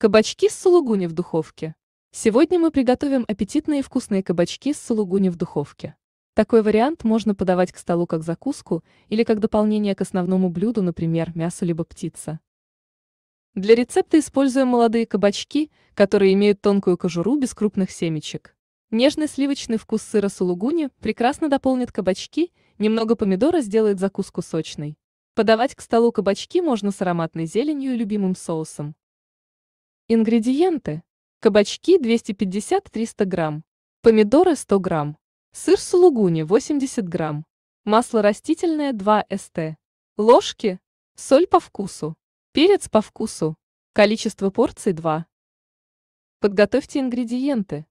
Кабачки с сулугуни в духовке. Сегодня мы приготовим аппетитные и вкусные кабачки с сулугуни в духовке. Такой вариант можно подавать к столу как закуску или как дополнение к основному блюду, например, мясо либо птица. Для рецепта используем молодые кабачки, которые имеют тонкую кожуру без крупных семечек. Нежный сливочный вкус сыра сулугуни прекрасно дополнит кабачки, немного помидора сделает закуску сочной. Подавать к столу кабачки можно с ароматной зеленью и любимым соусом. Ингредиенты. Кабачки 250-300 грамм, помидоры 100 грамм, сыр сулугуни 80 грамм, масло растительное 2 ст, ложки, соль по вкусу, перец по вкусу, количество порций 2. Подготовьте ингредиенты.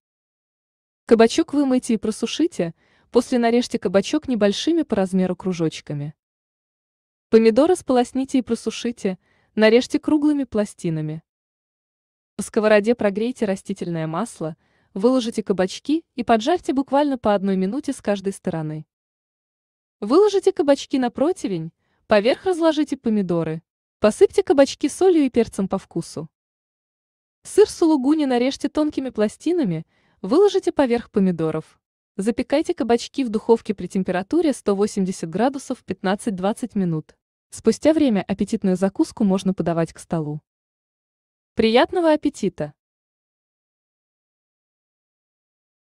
Кабачок вымойте и просушите, после нарежьте кабачок небольшими по размеру кружочками. Помидоры сполосните и просушите, нарежьте круглыми пластинами. В сковороде прогрейте растительное масло, выложите кабачки и поджарьте буквально по одной минуте с каждой стороны. Выложите кабачки на противень, поверх разложите помидоры. Посыпьте кабачки солью и перцем по вкусу. Сыр сулугуни нарежьте тонкими пластинами, выложите поверх помидоров. Запекайте кабачки в духовке при температуре 180 градусов 15-20 минут. Спустя время аппетитную закуску можно подавать к столу. Приятного аппетита!